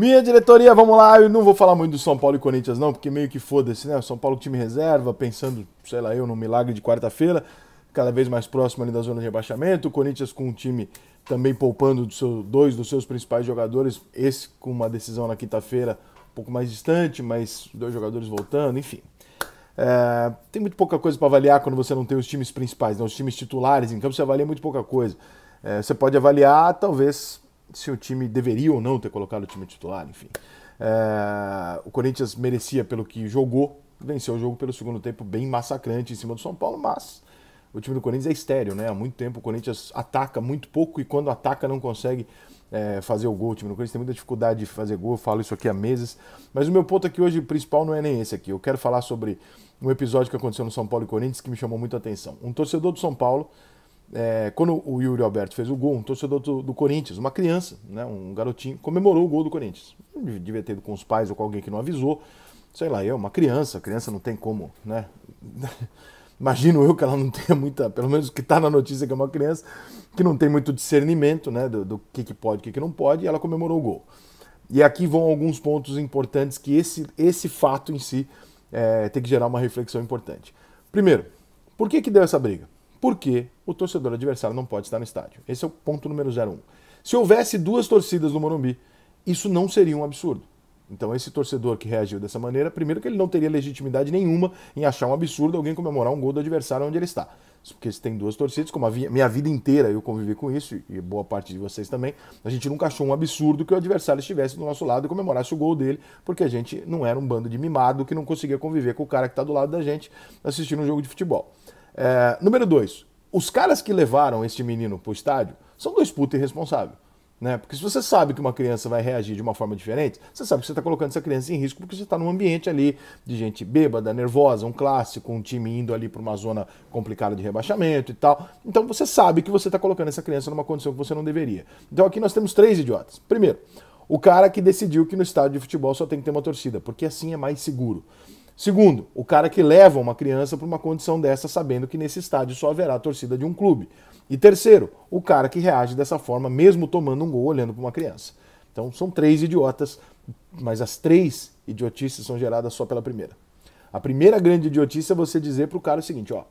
Minha diretoria, vamos lá. Eu não vou falar muito do São Paulo e Corinthians, não, porque meio que foda-se, né? O São Paulo time reserva, pensando, sei lá, eu, no milagre de quarta-feira, cada vez mais próximo ali da zona de rebaixamento. O Corinthians com um time também poupando do seu, dois dos seus principais jogadores, esse com uma decisão na quinta-feira um pouco mais distante, mas dois jogadores voltando, enfim. É, tem muito pouca coisa para avaliar quando você não tem os times principais, né? os times titulares então você avalia muito pouca coisa. É, você pode avaliar, talvez, se o time deveria ou não ter colocado o time titular, enfim. É, o Corinthians merecia pelo que jogou, venceu o jogo pelo segundo tempo bem massacrante em cima do São Paulo, mas o time do Corinthians é estéreo, né? Há muito tempo o Corinthians ataca muito pouco e quando ataca não consegue é, fazer o gol. O time do Corinthians tem muita dificuldade de fazer gol, eu falo isso aqui há meses. Mas o meu ponto aqui hoje principal não é nem esse aqui. Eu quero falar sobre um episódio que aconteceu no São Paulo e Corinthians que me chamou muito a atenção. Um torcedor do São Paulo é, quando o Yuri Alberto fez o gol, um torcedor do, do Corinthians, uma criança, né, um garotinho, comemorou o gol do Corinthians. divertido devia ter ido com os pais ou com alguém que não avisou. Sei lá, eu, uma criança, criança não tem como, né? Imagino eu que ela não tenha muita, pelo menos que está na notícia que é uma criança, que não tem muito discernimento né, do, do que, que pode e que, que não pode, e ela comemorou o gol. E aqui vão alguns pontos importantes que esse, esse fato em si é, tem que gerar uma reflexão importante. Primeiro, por que, que deu essa briga? porque o torcedor adversário não pode estar no estádio. Esse é o ponto número 01. Se houvesse duas torcidas no Morumbi, isso não seria um absurdo. Então, esse torcedor que reagiu dessa maneira, primeiro que ele não teria legitimidade nenhuma em achar um absurdo alguém comemorar um gol do adversário onde ele está. Porque se tem duas torcidas, como a minha vida inteira eu convivi com isso, e boa parte de vocês também, a gente nunca achou um absurdo que o adversário estivesse do nosso lado e comemorasse o gol dele, porque a gente não era um bando de mimado que não conseguia conviver com o cara que está do lado da gente assistindo um jogo de futebol. É, número dois, os caras que levaram esse menino para o estádio são dois putos irresponsáveis. Né? Porque se você sabe que uma criança vai reagir de uma forma diferente, você sabe que você está colocando essa criança em risco porque você está num ambiente ali de gente bêbada, nervosa, um clássico, um time indo ali para uma zona complicada de rebaixamento e tal. Então você sabe que você está colocando essa criança numa condição que você não deveria. Então aqui nós temos três idiotas. Primeiro, o cara que decidiu que no estádio de futebol só tem que ter uma torcida, porque assim é mais seguro. Segundo, o cara que leva uma criança para uma condição dessa sabendo que nesse estádio só haverá a torcida de um clube. E terceiro, o cara que reage dessa forma mesmo tomando um gol olhando para uma criança. Então são três idiotas, mas as três idiotices são geradas só pela primeira. A primeira grande idiotice é você dizer para o cara o seguinte, ó,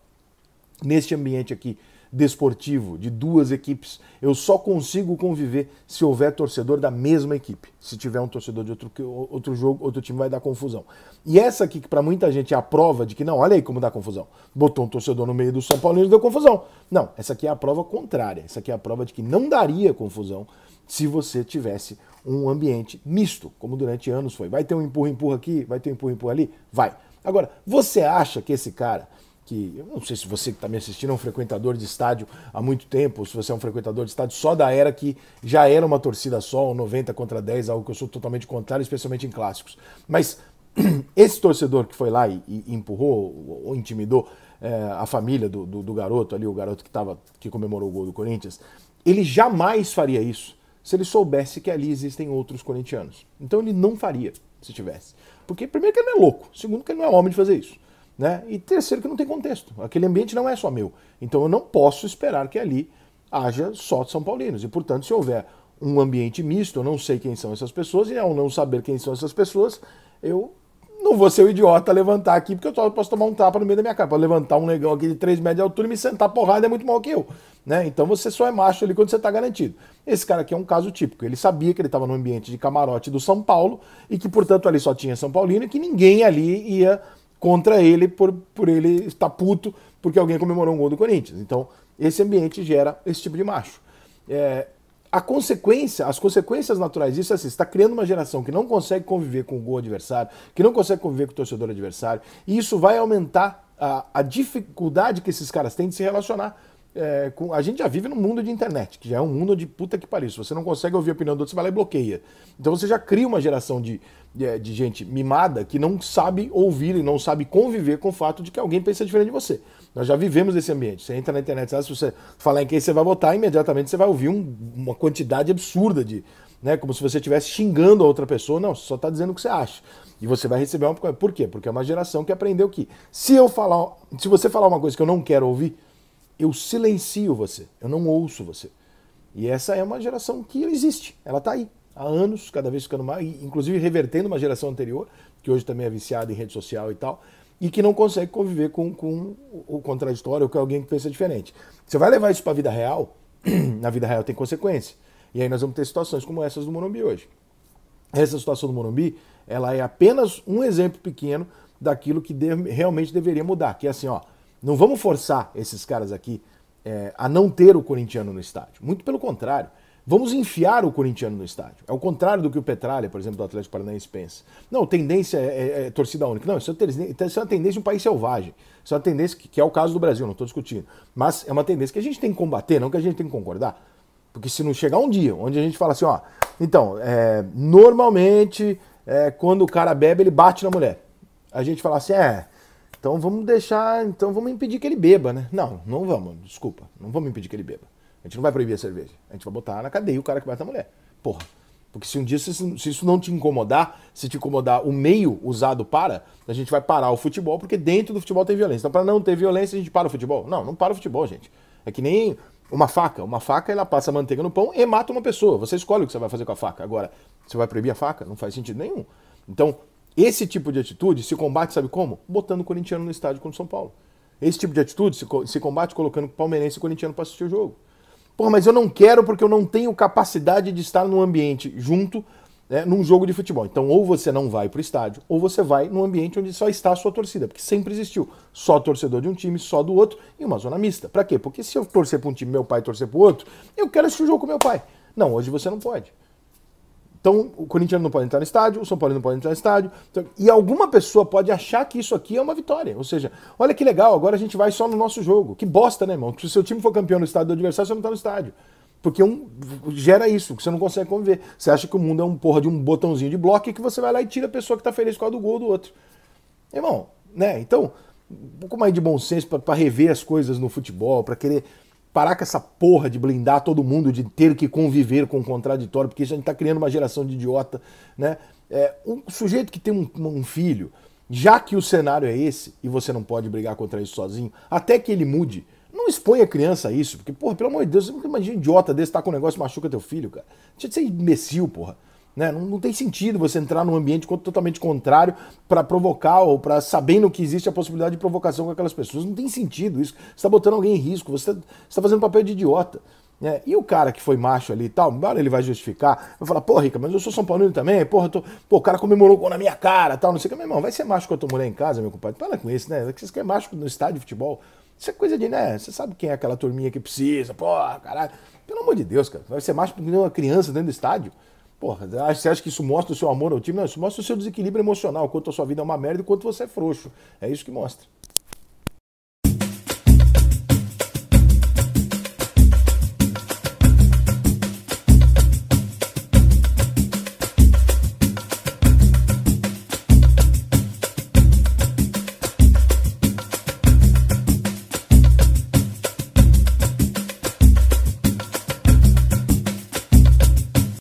neste ambiente aqui desportivo de duas equipes. Eu só consigo conviver se houver torcedor da mesma equipe. Se tiver um torcedor de outro, outro jogo, outro time vai dar confusão. E essa aqui, que para muita gente é a prova de que, não, olha aí como dá confusão. Botou um torcedor no meio do São Paulo e deu confusão. Não, essa aqui é a prova contrária. Essa aqui é a prova de que não daria confusão se você tivesse um ambiente misto, como durante anos foi. Vai ter um empurra-empurra aqui, vai ter um empurra-empurra ali? Vai. Agora, você acha que esse cara que eu não sei se você que está me assistindo é um frequentador de estádio há muito tempo, ou se você é um frequentador de estádio só da era que já era uma torcida só, 90 contra 10, algo que eu sou totalmente contrário, especialmente em clássicos. Mas esse torcedor que foi lá e, e empurrou ou intimidou é, a família do, do, do, garoto ali, o garoto que, tava, que comemorou o gol do Corinthians, ele jamais faria isso se ele soubesse que ali existem outros corintianos. Então ele não faria se tivesse. Porque, primeiro, que ele não é louco. Segundo, que ele não é homem de fazer isso. Né? E terceiro, que não tem contexto. Aquele ambiente não é só meu. Então eu não posso esperar que ali haja só São Paulinos. E, portanto, se houver um ambiente misto, eu não sei quem são essas pessoas, e ao não saber quem são essas pessoas, eu não vou ser o idiota levantar aqui, porque eu posso tomar um tapa no meio da minha cara. Para levantar um negão aqui de 3 metros de altura e me sentar porrada é muito maior que eu. Né? Então você só é macho ali quando você está garantido. Esse cara aqui é um caso típico. Ele sabia que ele estava no ambiente de camarote do São Paulo e que, portanto, ali só tinha São Paulino e que ninguém ali ia contra ele por, por ele estar puto porque alguém comemorou um gol do Corinthians. Então, esse ambiente gera esse tipo de macho. É, a consequência, as consequências naturais disso é assim, você está criando uma geração que não consegue conviver com o gol adversário, que não consegue conviver com o torcedor adversário, e isso vai aumentar a, a dificuldade que esses caras têm de se relacionar é, com, a gente já vive num mundo de internet, que já é um mundo de puta que pariu. Se você não consegue ouvir a opinião do outro, você vai lá e bloqueia. Então você já cria uma geração de, de, é, de, gente mimada que não sabe ouvir e não sabe conviver com o fato de que alguém pensa diferente de você. Nós já vivemos esse ambiente. Você entra na internet, sabe, se você falar em quem você vai votar, imediatamente você vai ouvir um, uma quantidade absurda de. Né, como se você estivesse xingando a outra pessoa. Não, você só está dizendo o que você acha. E você vai receber uma. Por quê? Porque é uma geração que aprendeu que se eu falar. Se você falar uma coisa que eu não quero ouvir eu silencio você, eu não ouço você. E essa é uma geração que existe, ela está aí há anos, cada vez ficando mais, inclusive revertendo uma geração anterior, que hoje também é viciada em rede social e tal, e que não consegue conviver com, com o contraditório com alguém que pensa diferente. Você vai levar isso para a vida real, na vida real tem consequência. E aí nós vamos ter situações como essas do Morumbi hoje. Essa situação do Morumbi, ela é apenas um exemplo pequeno daquilo que de, realmente deveria mudar, que é assim, ó, não vamos forçar esses caras aqui é, a não ter o corintiano no estádio. Muito pelo contrário. Vamos enfiar o corintiano no estádio. É o contrário do que o Petralha, por exemplo, do Atlético Paranaense pensa. Não, tendência é, é, é torcida única. Não, isso é, isso é uma tendência de um país selvagem. Isso é uma tendência que, que é o caso do Brasil, não estou discutindo. Mas é uma tendência que a gente tem que combater, não que a gente tem que concordar. Porque se não chegar um dia onde a gente fala assim, ó, então, é, normalmente, é, quando o cara bebe, ele bate na mulher. A gente fala assim, é, então vamos deixar, então vamos impedir que ele beba, né? Não, não vamos, desculpa, não vamos impedir que ele beba. A gente não vai proibir a cerveja, a gente vai botar na cadeia o cara que bate a mulher. Porra. Porque se um dia, se, se isso não te incomodar, se te incomodar o meio usado para, a gente vai parar o futebol, porque dentro do futebol tem violência. Então, para não ter violência, a gente para o futebol. Não, não para o futebol, gente. É que nem uma faca. Uma faca, ela passa manteiga no pão e mata uma pessoa. Você escolhe o que você vai fazer com a faca. Agora, você vai proibir a faca? Não faz sentido nenhum. Então, esse tipo de atitude se combate, sabe como? Botando o corintiano no estádio contra o São Paulo. Esse tipo de atitude se, combate colocando palmeirense e corintiano para assistir o jogo. Pô, mas eu não quero porque eu não tenho capacidade de estar num ambiente junto, né, num jogo de futebol. Então, ou você não vai para o estádio, ou você vai num ambiente onde só está a sua torcida, porque sempre existiu. Só torcedor de um time, só do outro, e uma zona mista. Para quê? Porque se eu torcer para um time, meu pai torcer para o outro, eu quero assistir o jogo com meu pai. Não, hoje você não pode. Então, o Corinthians não pode entrar no estádio, o São Paulo não pode entrar no estádio. Então, e alguma pessoa pode achar que isso aqui é uma vitória. Ou seja, olha que legal, agora a gente vai só no nosso jogo. Que bosta, né, irmão? Se o seu time for campeão no estádio do adversário, você não está no estádio. Porque um, gera isso, que você não consegue conviver. Você acha que o mundo é um porra de um botãozinho de bloco e que você vai lá e tira a pessoa que está feliz com a do gol do outro. Irmão, né? Então, um pouco mais de bom senso para rever as coisas no futebol, para querer parar com essa porra de blindar todo mundo, de ter que conviver com o contraditório, porque a gente está criando uma geração de idiota. Né? É, um sujeito que tem um, um filho, já que o cenário é esse, e você não pode brigar contra isso sozinho, até que ele mude, não expõe a criança a isso, porque, porra, pelo amor de Deus, você imagina um idiota desse tá com um negócio e machuca teu filho, cara. Deixa de ser imbecil, porra. Né? Não, não, tem sentido você entrar num ambiente totalmente contrário para provocar ou para sabendo que existe a possibilidade de provocação com aquelas pessoas. Não tem sentido isso. Você está botando alguém em risco, você está tá fazendo papel de idiota. Né? E o cara que foi macho ali e tal, agora ele vai justificar, vai falar, porra, Rica, mas eu sou São Paulino também, porra, tô... Pô, o cara comemorou com na minha cara tal, não sei o que, meu irmão, vai ser macho com a tua mulher em casa, meu compadre, para com isso, né? É que vocês querem macho no estádio de futebol. Isso é coisa de, né? Você sabe quem é aquela turminha que precisa, porra, caralho. Pelo amor de Deus, cara. Vai ser macho com uma criança dentro do estádio. Porra, ah, você acha que isso mostra o seu amor ao time? Não, isso mostra o seu desequilíbrio emocional, quanto a sua vida é uma merda e quanto você é frouxo. É isso que mostra.